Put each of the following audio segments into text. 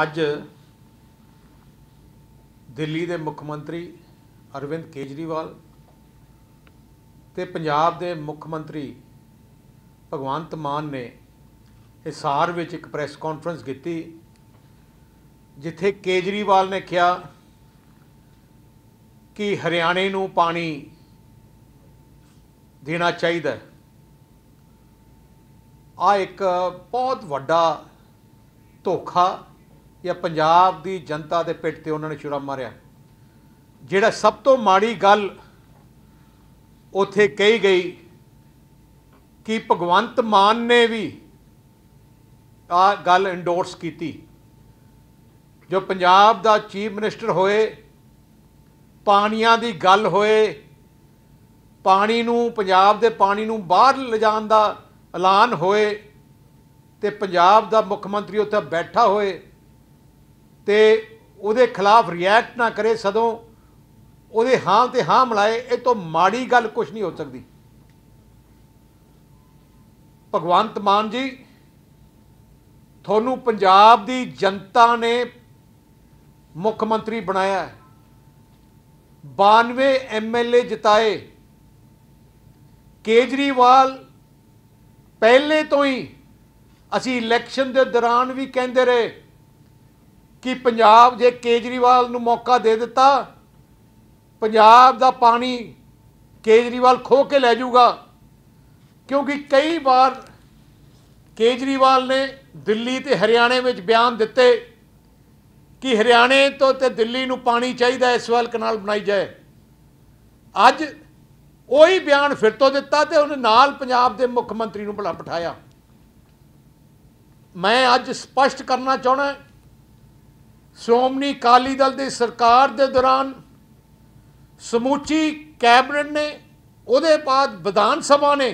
ਅੱਜ ਦਿੱਲੀ ਦੇ ਮੁੱਖ ਮੰਤਰੀ ਅਰਵਿੰਦ ਕੇਜਰੀਵਾਲ ਤੇ ਪੰਜਾਬ ਦੇ ਮੁੱਖ ਮੰਤਰੀ ਭਗਵੰਤ ਮਾਨ ਨੇ ਹਿਸਾਰ ਵਿੱਚ ਇੱਕ ਪ੍ਰੈਸ ਕਾਨਫਰੰਸ ਕੀਤੀ ਜਿੱਥੇ ਕੇਜਰੀਵਾਲ ਨੇ ਕਿਹਾ ਕਿ ਹਰਿਆਣੇ ਨੂੰ ਪਾਣੀ ਦੇਣਾ ਚਾਹੀਦਾ ਆ ਇੱਕ ਬਹੁਤ ਵੱਡਾ ਧੋਖਾ ਜਾਂ ਪੰਜਾਬ ਦੀ ਜਨਤਾ ਦੇ ਪਿੱਠ ਤੇ ਉਹਨਾਂ ਨੇ ਛੁਰਾ ਮਾਰਿਆ ਜਿਹੜਾ ਸਭ ਤੋਂ ਮਾੜੀ ਗੱਲ ਉਥੇ ਕਹੀ ਗਈ ਕਿ ਭਗਵੰਤ ਮਾਨ ਨੇ ਵੀ ਆ ਗੱਲ ਇੰਡੋਰਸ ਕੀਤੀ ਜੋ ਪੰਜਾਬ ਦਾ ਚੀਫ ਮਿਨਿਸਟਰ ਹੋਏ ਪਾਣੀਆਂ ਦੀ ਗੱਲ ਹੋਏ ਪਾਣੀ ਨੂੰ ਪੰਜਾਬ ਦੇ ਪਾਣੀ ਨੂੰ ਬਾਹਰ ਲਿਜਾਣ ਦਾ ਐਲਾਨ ਹੋਏ ਤੇ ਪੰਜਾਬ ਦਾ ਮੁੱਖ ਮੰਤਰੀ ਉੱਥੇ ਬੈਠਾ ਹੋਏ ਤੇ ਉਹਦੇ ਖਿਲਾਫ ਰਿਐਕਟ ਨਾ ਕਰੇ ਸਦੋਂ ਉਹਦੇ ਹਾਂ ਤੇ ਹਾਂ ਮਿਲਾਏ ਇਹ ਤੋਂ ਮਾੜੀ ਗੱਲ ਕੁਝ ਨਹੀਂ ਹੋ ਸਕਦੀ ਭਗਵੰਤ ਮਾਨ ਜੀ ਤੁਹਾਨੂੰ ਪੰਜਾਬ ਦੀ ਜਨਤਾ ਨੇ ਮੁੱਖ ਮੰਤਰੀ ਬਣਾਇਆ 92 ਐਮਐਲਏ ਜਿਤਾਏ ਕੇਜਰੀਵਾਲ ਪਹਿਲੇ ਤੋਂ ਹੀ ਅਸੀਂ ਇਲੈਕਸ਼ਨ ਦੇ ਦੌਰਾਨ ਵੀ ਕਹਿੰਦੇ ਰਹੇ ਕਿ ਪੰਜਾਬ ਜੇ ਕੇਜਰੀਵਾਲ ਨੂੰ ਮੌਕਾ ਦੇ ਦਿੱਤਾ ਪੰਜਾਬ ਦਾ ਪਾਣੀ ਕੇਜਰੀਵਾਲ ਖੋ ਕੇ ਲੈ ਜਾਊਗਾ ਕਿਉਂਕਿ ਕਈ ਵਾਰ ਕੇਜਰੀਵਾਲ ਨੇ ਦਿੱਲੀ ਤੇ ਹਰਿਆਣੇ ਵਿੱਚ ਬਿਆਨ ਦਿੱਤੇ ਕਿ ਹਰਿਆਣੇ ਤੋਂ ਤੇ ਦਿੱਲੀ ਨੂੰ ਪਾਣੀ ਚਾਹੀਦਾ ਇਸ ਵਾਲ ਕਨਾਲ ਬਣਾਈ ਜਾਏ ਅੱਜ ਉਹੀ ਬਿਆਨ ਫਿਰ ਤੋਂ ਦਿੱਤਾ ਤੇ ਉਹਨੇ ਨਾਲ ਪੰਜਾਬ ਦੇ ਮੁੱਖ ਮੰਤਰੀ ਨੂੰ ਬੁਲਾ ਪਠਾਇਆ ਮੈਂ ਅੱਜ ਸਪਸ਼ਟ ਕਰਨਾ ਚਾਹਣਾ ਸ਼੍ਰੋਮਣੀ ਅਕਾਲੀ ਦਲ ਦੀ ਸਰਕਾਰ ਦੇ ਦੌਰਾਨ ਸਮੂਚੀ ਕੈਬਨਿਟ ਨੇ ਉਹਦੇ ਬਾਅਦ ਵਿਧਾਨ ਸਭਾ ਨੇ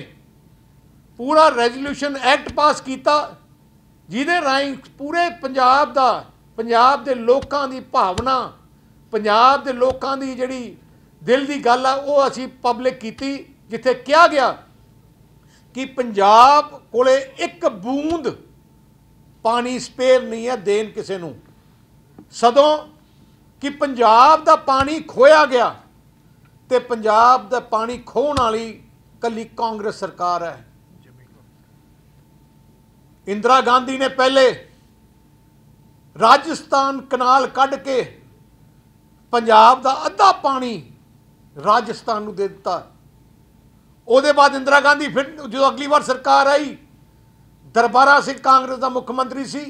ਪੂਰਾ ਰੈਜ਼ੋਲੂਸ਼ਨ ਐਕਟ ਪਾਸ ਕੀਤਾ ਜਿਹਦੇ ਰਾਹੀਂ ਪੂਰੇ ਪੰਜਾਬ ਦਾ ਪੰਜਾਬ ਦੇ ਲੋਕਾਂ ਦੀ ਭਾਵਨਾ ਪੰਜਾਬ ਦੇ ਲੋਕਾਂ ਦੀ ਜਿਹੜੀ ਦਿਲ ਦੀ ਗੱਲ ਆ ਉਹ ਅਸੀਂ ਪਬਲਿਕ ਕੀਤੀ ਜਿੱਥੇ ਕਿਹਾ ਗਿਆ ਕਿ ਪੰਜਾਬ ਕੋਲੇ ਇੱਕ ਬੂੰਦ ਪਾਣੀ ਸਪੇਅਰ ਨਹੀਂ ਹੈ ਦੇਣ ਕਿਸੇ ਨੂੰ ਸਦੋਂ ਕਿ ਪੰਜਾਬ ਦਾ ਪਾਣੀ ਖੋਇਆ ਗਿਆ ਤੇ ਪੰਜਾਬ ਦਾ ਪਾਣੀ ਖੋਣ ਵਾਲੀ ਕੱਲੀ ਕਾਂਗਰਸ ਸਰਕਾਰ ਹੈ ਇੰਦਰਾ ਗਾਂਧੀ ਨੇ ਪਹਿਲੇ ਰਾਜਸਥਾਨ ਕਨਾਲ ਕੱਢ ਕੇ ਪੰਜਾਬ ਦਾ ਅੱਧਾ ਪਾਣੀ ਰਾਜਸਥਾਨ ਨੂੰ ਦੇ ਦਿੱਤਾ ਉਹਦੇ ਬਾਅਦ ਇੰਦਰਾ ਗਾਂਧੀ ਫਿਰ ਜਦੋਂ ਅਗਲੀ ਵਾਰ ਸਰਕਾਰ ਆਈ ਦਰਬਾਰਾ ਸਿੰਘ ਕਾਂਗਰਸ ਦਾ ਮੁੱਖ ਮੰਤਰੀ ਸੀ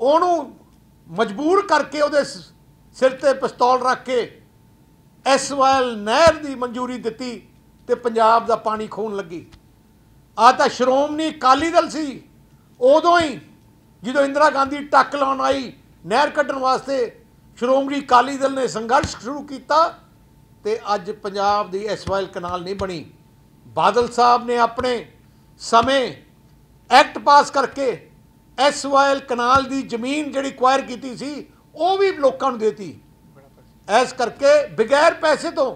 ਉਹਨੂੰ ਮਜਬੂਰ ਕਰਕੇ ਉਹਦੇ ਸਿਰ ਤੇ ਪਿਸਤੌਲ ਰੱਖ ਕੇ ਐਸਵਾਇਲ ਨਹਿਰ ਦੀ ਮਨਜ਼ੂਰੀ ਦਿੱਤੀ ਤੇ ਪੰਜਾਬ ਦਾ ਪਾਣੀ ਖੋਣ ਲੱਗੀ ਆ ਤਾਂ ਸ਼੍ਰੋਮਣੀ ਕਾਲੀ ਦਲ ਸੀ ਉਦੋਂ ਹੀ ਜਦੋਂ ਇੰਦਰਾ ਗਾਂਧੀ ਟੱਕ ਲਾਉਣ ਆਈ ਨਹਿਰ ਕੱਢਣ ਵਾਸਤੇ ਸ਼੍ਰੋਮਣੀ ਕਾਲੀ ਦਲ ਨੇ ਸੰਘਰਸ਼ ਸ਼ੁਰੂ ਕੀਤਾ ਤੇ ਅੱਜ ਪੰਜਾਬ ਦੀ ਐਸਵਾਇਲ ਕਨਾਲ ਨਹੀਂ ਬਣੀ ਬਾਦਲ ਸਾਹਿਬ ਨੇ ਆਪਣੇ ਸਮੇਂ ਐਕਟ ਪਾਸ ਕਰਕੇ ਐਸਵਾਇਲ ਕਨਾਲ ਦੀ ਜ਼ਮੀਨ ਜਿਹੜੀ ਕੁਆਇਰ ਕੀਤੀ ਸੀ ਉਹ ਵੀ ਲੋਕਾਂ ਨੂੰ ਦੇਤੀ ਐਸ ਕਰਕੇ ਬਿਗੈਰ ਪੈਸੇ ਤੋਂ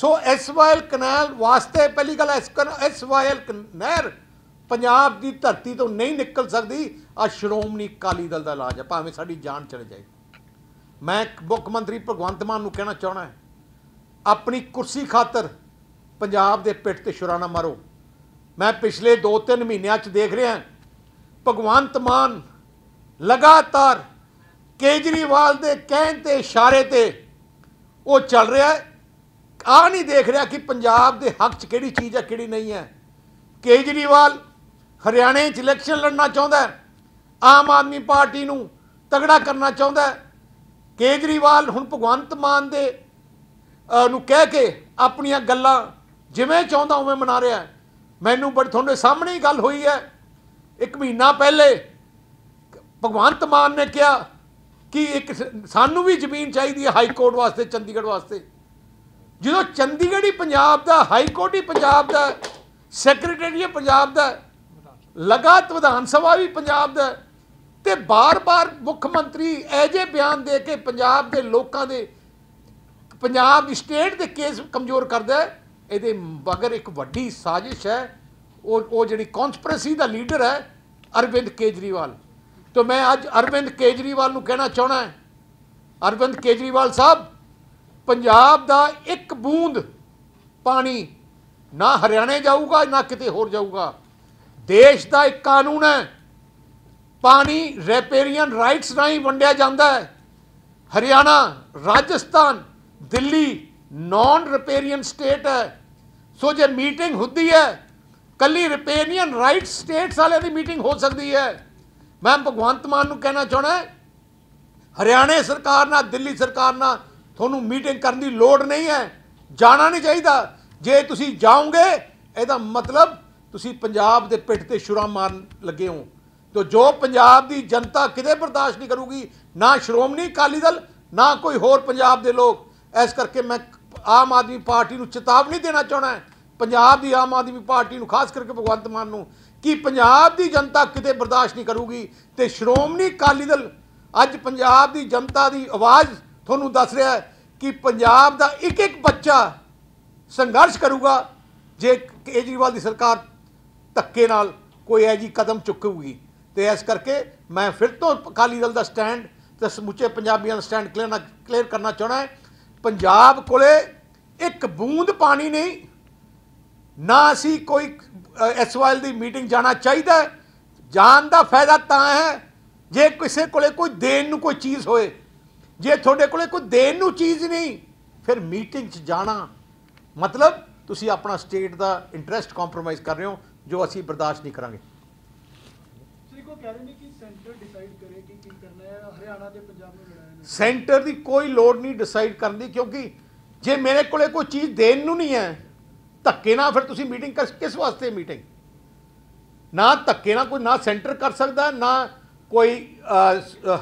ਸੋ ਐਸਵਾਇਲ ਕਨਾਲ ਵਾਸਤੇ ਪਹਿਲੀ ਗੱਲ ਐਸਵਾਇਲ ਨਹਿਰ ਪੰਜਾਬ ਦੀ ਧਰਤੀ ਤੋਂ ਨਹੀਂ ਨਿਕਲ ਸਕਦੀ ਆ ਸ਼੍ਰੋਮਣੀ ਕਾਲੀ ਦਲ ਦਾ ਇਲਾਜ ਹੈ ਭਾਵੇਂ ਸਾਡੀ ਜਾਨ ਚਲੇ ਜਾਏ ਮੈਂ ਮੁੱਖ ਮੰਤਰੀ ਭਗਵੰਤ ਮਾਨ ਨੂੰ ਕਹਿਣਾ ਚਾਹਣਾ ਹੈ ਆਪਣੀ ਕੁਰਸੀ ਖਾਤਰ ਪੰਜਾਬ ਦੇ ਪਿੱਠ ਤੇ ਸ਼ੁਰਾਣਾ ਮਾਰੋ ਮੈਂ ਪਿਛਲੇ 2-3 ਮਹੀਨਿਆਂ 'ਚ ਦੇਖ ਰਿਹਾ ਭਗਵੰਤ ਮਾਨ ਲਗਾਤਾਰ ਕੇਜਰੀਵਾਲ ਦੇ ਕਹਿਣ ਤੇ ਇਸ਼ਾਰੇ ਤੇ ਉਹ ਚੱਲ ਰਿਹਾ ਹੈ ਆ ਨਹੀਂ ਦੇਖ ਰਿਹਾ ਕਿ ਪੰਜਾਬ ਦੇ ਹੱਕ 'ਚ ਕਿਹੜੀ ਚੀਜ਼ ਹੈ ਕਿਹੜੀ ਨਹੀਂ ਹੈ ਕੇਜਰੀਵਾਲ ਹਰਿਆਣੇ 'ਚ ਇਲੈਕਸ਼ਨ ਲੜਨਾ ਚਾਹੁੰਦਾ ਹੈ ਆਮ ਆਦਮੀ ਪਾਰਟੀ ਨੂੰ ਤਗੜਾ ਕਰਨਾ ਚਾਹੁੰਦਾ ਹੈ ਕੇਜਰੀਵਾਲ ਹੁਣ ਭਗਵੰਤ ਮਾਨ ਦੇ ਨੂੰ ਕਹਿ ਕੇ ਆਪਣੀਆਂ ਗੱਲਾਂ ਜਿਵੇਂ ਚਾਹੁੰਦਾ ਉਵੇਂ ਮਨਾ ਰਿਹਾ ਮੈਨੂੰ ਬੜ ਤੁਹਾਡੇ ਸਾਹਮਣੇ ਹੀ ਗੱਲ ਹੋਈ ਹੈ ਇੱਕ ਮਹੀਨਾ ਪਹਿਲੇ ਭਗਵੰਤ ਮਾਨ ਨੇ ਕਿਹਾ ਕਿ ਇੱਕ ਸਾਨੂੰ ਵੀ ਜ਼ਮੀਨ ਚਾਹੀਦੀ ਹੈ ਹਾਈ ਕੋਰਟ ਵਾਸਤੇ ਚੰਡੀਗੜ੍ਹ ਵਾਸਤੇ ਜਦੋਂ ਚੰਡੀਗੜ੍ਹ ਹੀ ਪੰਜਾਬ ਦਾ ਹਾਈ ਕੋਰਟ ਹੀ ਪੰਜਾਬ ਦਾ ਹੀ ਪੰਜਾਬ ਦਾ ਲਗਾਤ ਵਿਧਾਨ ਸਭਾ ਵੀ ਪੰਜਾਬ ਦਾ ਤੇ ਬਾਰ-ਬਾਰ ਮੁੱਖ ਮੰਤਰੀ ਐਜੇ ਬਿਆਨ ਦੇ ਕੇ ਪੰਜਾਬ ਦੇ ਲੋਕਾਂ ਦੇ ਪੰਜਾਬ ਸਟੇਟ ਦੇ ਕੇਸ ਕਮਜ਼ੋਰ ਕਰਦਾ ਇਹਦੇ ਬਗਰ ਇੱਕ ਵੱਡੀ ਸਾਜ਼ਿਸ਼ ਹੈ ਉਹ ਉਹ ਜਿਹੜੀ ਕਨਸਪੀਰੇਸੀ ਦਾ ਲੀਡਰ ਹੈ ਅਰਵਿੰਦ ਕੇਜਰੀਵਾਲ ਤੋਂ ਮੈਂ ਅੱਜ ਅਰਵਿੰਦ ਕੇਜਰੀਵਾਲ ਨੂੰ ਕਹਿਣਾ ਚਾਹਣਾ ਹੈ ਅਰਵਿੰਦ ਕੇਜਰੀਵਾਲ ਸਾਹਿਬ ਪੰਜਾਬ ਦਾ ਇੱਕ ਬੂੰਦ ਪਾਣੀ ਨਾ ਹਰਿਆਣੇ ਜਾਊਗਾ ਨਾ ਕਿਤੇ ਹੋਰ ਜਾਊਗਾ ਦੇਸ਼ ਦਾ ਇੱਕ ਕਾਨੂੰਨ ਹੈ ਪਾਣੀ ਰੈਪੇਰੀਅਨ ਰਾਈਟਸ ਨਾਲ ਵੰਡਿਆ ਜਾਂਦਾ ਹੈ Haryana Rajasthan Delhi non riparian state ਹੈ ਸੋ ਜੇ ਮੀਟਿੰਗ ਹੁੰਦੀ ਹੈ ਕੱਲੀ ਰਿਪੇਨੀਅਨ ਰਾਈਟ ਸਟੇਟਸ ਵਾਲਿਆਂ ਦੀ ਮੀਟਿੰਗ ਹੋ ਸਕਦੀ ਹੈ ਮੈਂ ਭਗਵੰਤ ਮਾਨ ਨੂੰ ਕਹਿਣਾ ਚਾਹਣਾ ਹਰਿਆਣਾ ਸਰਕਾਰ ਨਾਲ ਦਿੱਲੀ ਸਰਕਾਰ ਨਾਲ ਤੁਹਾਨੂੰ ਮੀਟਿੰਗ ਕਰਨ ਦੀ ਲੋੜ ਨਹੀਂ ਹੈ ਜਾਣਾ ਨਹੀਂ ਚਾਹੀਦਾ ਜੇ ਤੁਸੀਂ ਜਾਓਗੇ ਇਹਦਾ ਮਤਲਬ ਤੁਸੀਂ ਪੰਜਾਬ ਦੇ ਪਿੱਠ ਤੇ ਸ਼ੁਰਾ ਮਾਰਨ ਲੱਗੇ ਹੋ ਤੋ ਜੋ ਪੰਜਾਬ ਦੀ ਜਨਤਾ ਕਿਤੇ ਬਰਦਾਸ਼ਤ ਨਹੀਂ ਕਰੂਗੀ ਨਾ ਸ਼੍ਰੋਮਣੀ ਅਕਾਲੀ ਦਲ ਨਾ ਕੋਈ ਹੋਰ ਪੰਜਾਬ ਦੇ ਲੋਕ ਇਸ ਕਰਕੇ ਮੈਂ ਆਮ ਆਦਮੀ ਪਾਰਟੀ ਨੂੰ ਚੇਤਾਵਨੀ ਦੇਣਾ ਚਾਹਣਾ ਪੰਜਾਬ ਦੀ ਆਮ ਆਦਮੀ ਪਾਰਟੀ ਨੂੰ ਖਾਸ ਕਰਕੇ ਭਗਵੰਤ ਮਾਨ ਨੂੰ ਕਿ ਪੰਜਾਬ ਦੀ ਜਨਤਾ ਕਿਤੇ ਬਰਦਾਸ਼ਤ ਨਹੀਂ ਕਰੂਗੀ ਤੇ ਸ਼੍ਰੋਮਣੀ ਅਕਾਲੀ ਦਲ ਅੱਜ ਪੰਜਾਬ ਦੀ ਜਨਤਾ ਦੀ ਆਵਾਜ਼ ਤੁਹਾਨੂੰ ਦੱਸ ਰਿਹਾ ਹੈ ਕਿ ਪੰਜਾਬ ਦਾ ਇੱਕ ਇੱਕ ਬੱਚਾ ਸੰਘਰਸ਼ ਕਰੂਗਾ ਜੇ ਕੇਜਰੀਵਾਲ ਦੀ ਸਰਕਾਰ ਧੱਕੇ ਨਾਲ ਕੋਈ ਐ ਜੀ ਕਦਮ ਚੁੱਕੂਗੀ ਤੇ ਇਸ ਕਰਕੇ ਮੈਂ ਫਿਰ ਤੋਂ ਅਕਾਲੀ ਦਲ ਦਾ ਸਟੈਂਡ ਤੇ ਸਮੁੱਚੇ ਪੰਜਾਬੀਆਂ ਦਾ ਸਟੈਂਡ ਕਲੀਅਰ ਕਰਨਾ ਚਾਹਣਾ ਹੈ ਪੰਜਾਬ ਕੋਲੇ ਇੱਕ ਬੂੰਦ ਪਾਣੀ ਨਹੀਂ ਨਾ ਅਸੀਂ ਕੋਈ ਐਸਵਾਈਐਲ ਦੀ ਮੀਟਿੰਗ ਜਾਣਾ ਚਾਹੀਦਾ ਹੈ ਜਾਣ ਦਾ ਫਾਇਦਾ ਤਾਂ ਹੈ ਜੇ ਕਿਸੇ ਕੋਲੇ ਕੋਈ ਦੇਣ ਨੂੰ ਕੋਈ ਚੀਜ਼ ਹੋਏ ਜੇ ਤੁਹਾਡੇ ਕੋਲੇ ਕੋਈ ਦੇਣ ਨੂੰ ਚੀਜ਼ ਨਹੀਂ ਫਿਰ ਮੀਟਿੰਗ 'ਚ ਜਾਣਾ ਮਤਲਬ ਤੁਸੀਂ ਆਪਣਾ ਸਟੇਟ ਦਾ ਇੰਟਰਸਟ ਕੰਪਰੋਮਾਈਜ਼ ਕਰ ਰਹੇ ਹੋ ਜੋ ਅਸੀਂ ਬਰਦਾਸ਼ਤ ਨਹੀਂ ਕਰਾਂਗੇ ਸੈਂਟਰ ਦੀ ਕੋਈ ਲੋੜ ਨਹੀਂ ਡਿਸਾਈਡ ਕਰਨ ਦੀ ਕਿਉਂਕਿ ਜੇ ਮੇਰੇ ਕੋਲੇ ਕੋਈ ਚੀਜ਼ ਦੇਣ ਨੂੰ ਨਹੀਂ ਹੈ ਧੱਕੇ ਨਾਲ ਫਿਰ ਤੁਸੀਂ ਮੀਟਿੰਗ ਕਰ ਕਿਸ ਵਾਸਤੇ ਮੀਟਿੰਗ ਨਾ ਧੱਕੇ ਨਾਲ ਕੋਈ ਨਾ ਸੈਂਟਰ ਕਰ ਸਕਦਾ ਨਾ ਕੋਈ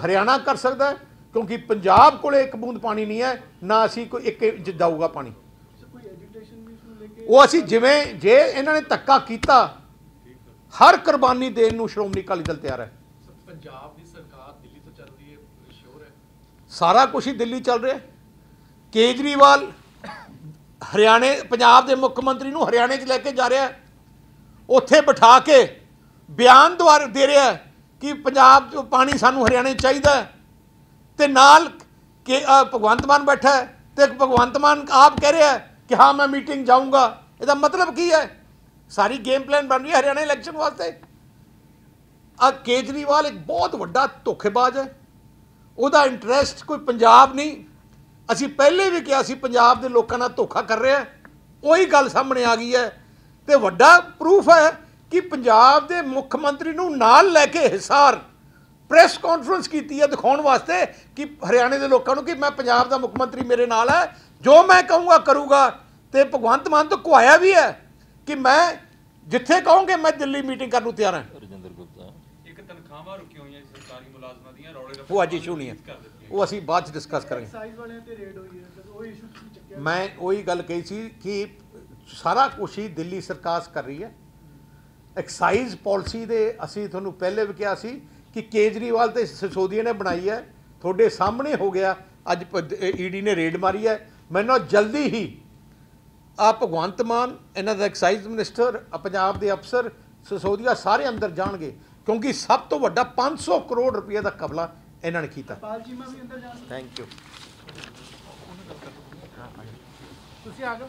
ਹਰਿਆਣਾ ਕਰ ਸਕਦਾ ਕਿਉਂਕਿ ਪੰਜਾਬ ਕੋਲੇ ਇੱਕ ਬੂੰਦ ਪਾਣੀ ਨਹੀਂ ਹੈ ਨਾ ਅਸੀਂ ਕੋਈ ਇੱਕ ਇੰਚ ਜਾਊਗਾ ਪਾਣੀ ਉਹ ਅਸੀਂ ਜਿਵੇਂ ਜੇ ਇਹਨਾਂ ਨੇ ਧੱਕਾ ਕੀਤਾ ਹਰ ਕੁਰਬਾਨੀ ਦੇਣ ਨੂੰ ਸ਼੍ਰੋਮਣੀ ਅਕਾਲੀ ਦਲ ਤਿਆਰ ਹੈ ਪੰਜਾਬ ਦੀ ਸਰਕਾਰ ਦਿੱਲੀ ਤੋਂ ਚੱਲ ਰਹੀ ਹੈ ਸ਼ੋਰ ਹੈ ਸਾਰਾ ਕੁਝ ਹੀ ਦਿੱਲੀ ਚੱਲ ਰਿਹਾ ਕੇਜਰੀਵਾਲ ਹਰਿਆਣੇ ਪੰਜਾਬ ਦੇ ਮੁੱਖ ਮੰਤਰੀ ਨੂੰ ਹਰਿਆਣੇ 'ਚ ਲੈ ਕੇ ਜਾ ਰਿਹਾ ਉੱਥੇ ਬਿਠਾ ਕੇ ਬਿਆਨ ਦਵਾਰ ਦੇ ਰਿਹਾ ਕਿ ਪੰਜਾਬ 'ਚ ਪਾਣੀ ਸਾਨੂੰ ਹਰਿਆਣੇ ਚਾਹੀਦਾ ਤੇ ਨਾਲ ਕਿ ਭਗਵੰਤ ਮਾਨ ਬੈਠਾ ਤੇ ਭਗਵੰਤ ਮਾਨ ਆਪ ਕਹਿ ਰਿਹਾ ਕਿ ਹਾਂ ਮੈਂ ਮੀਟਿੰਗ ਜਾਊਂਗਾ ਇਹਦਾ ਮਤਲਬ ਕੀ ਹੈ ਸਾਰੀ ਗੇਮ ਪਲਾਨ ਬਣ ਰਹੀ ਹੈ ਹਰਿਆਣਾ ਇਲੈਕਸ਼ਨ ਵਾਸਤੇ ਆ ਕੇਜਰੀਵਾਲ ਇੱਕ ਬਹੁਤ ਵੱਡਾ ਧੋਖੇਬਾਜ਼ ਹੈ ਉਹਦਾ ਇੰਟਰਸਟ ਕੋਈ ਪੰਜਾਬ ਨਹੀਂ ਅਸੀਂ ਪਹਿਲੇ ਵੀ ਕਿਹਾ ਸੀ ਪੰਜਾਬ ਦੇ ਲੋਕਾਂ ਨਾਲ ਧੋਖਾ ਕਰ ਰਿਹਾ ਉਹੀ ਗੱਲ ਸਾਹਮਣੇ ਆ ਗਈ ਹੈ ਤੇ ਵੱਡਾ ਪ੍ਰੂਫ ਹੈ ਕਿ ਪੰਜਾਬ ਦੇ ਮੁੱਖ ਮੰਤਰੀ ਨੂੰ ਨਾਲ ਲੈ ਕੇ ਹਿਸਾਰ ਪ੍ਰੈਸ ਕਾਨਫਰੰਸ ਕੀਤੀ ਹੈ ਦਿਖਾਉਣ ਵਾਸਤੇ ਕਿ ਹਰਿਆਣੇ ਦੇ ਲੋਕਾਂ ਨੂੰ ਕਿ ਮੈਂ ਪੰਜਾਬ ਦਾ ਮੁੱਖ ਮੰਤਰੀ ਮੇਰੇ ਨਾਲ ਹੈ ਜੋ ਮੈਂ ਕਹੂੰਗਾ ਕਰੂੰਗਾ ਤੇ ਭਗਵੰਤ ਮਾਨ ਤੋਂ ਕੁਆਇਆ ਵੀ ਹੈ ਕਿ ਮੈਂ ਜਿੱਥੇ ਕਹੋਗੇ ਮੈਂ ਦਿੱਲੀ ਮੀਟਿੰਗ ਕਰਨ ਨੂੰ ਤਿਆਰ ਹਾਂ ਸਰਕਾਰੀ ਮੁਲਾਜ਼ਮਾਂ ਦੀਆਂ ਰੌਲੇ ਰੱਪੇ ਉਹ ਅੱਜ ਇਸ਼ੂ ਨਹੀਂ ਹੈ ਉਹ ਅਸੀਂ ਬਾਅਦ ਚ ਡਿਸਕਸ ਕਰਾਂਗੇ ਐਕਸਾਈਜ਼ ਵਾਲਿਆਂ ਤੇ ਰੇਡ ਹੋਈ ਹੈ ਉਹ ਇਸ਼ੂ ਤੁਸੀਂ ਚੱਕਿਆ ਮੈਂ ਉਹੀ ਗੱਲ ਕਹੀ ਸੀ ਕਿ ਸਾਰਾ ਕੁਝ ਹੀ ਦਿੱਲੀ ਸਰਕਾਰ ਕਰ ਰਹੀ ਹੈ ਐਕਸਾਈਜ਼ ਪਾਲਿਸੀ ਦੇ ਅਸੀਂ ਤੁਹਾਨੂੰ ਪਹਿਲੇ ਵੀ ਕਿਹਾ ਸੀ ਕਿ ਕੇਜਰੀਵਾਲ ਤੇ ਸਿਸੋਦੀਆ ਨੇ ਬਣਾਈ ਹੈ ਤੁਹਾਡੇ ਸਾਹਮਣੇ ਹੋ ਗਿਆ ਅੱਜ ਈਡੀ e ਨੇ ਰੇਡ ਮਾਰੀ ਹੈ ਮੈਨੂੰ ਜਲਦੀ ਹੀ ਆ ਭਗਵੰਤ ਮਾਨ ਇਹਨਾਂ ਦਾ ਐਕਸਾਈਜ਼ ਮਿਨਿਸਟਰ ਪੰਜਾਬ ਦੇ ਅਫਸਰ ਸਿਸੋਦੀਆ ਸਾਰੇ ਅੰਦਰ ਜਾਣਗੇ ਕਿਉਂਕਿ ਸਭ ਤੋਂ ਵੱਡਾ 500 ਕਰੋੜ ਰੁਪਏ ਦਾ ਕਬਲਾ ਇਹਨਾਂ ਨੇ ਕੀਤਾ ਪਾਲ ਜੀ ਮੈਂ ਵੀ ਅੰਦਰ ਜਾ ਥੈਂਕ ਯੂ ਤੁਸੀਂ ਆ ਜਾਓ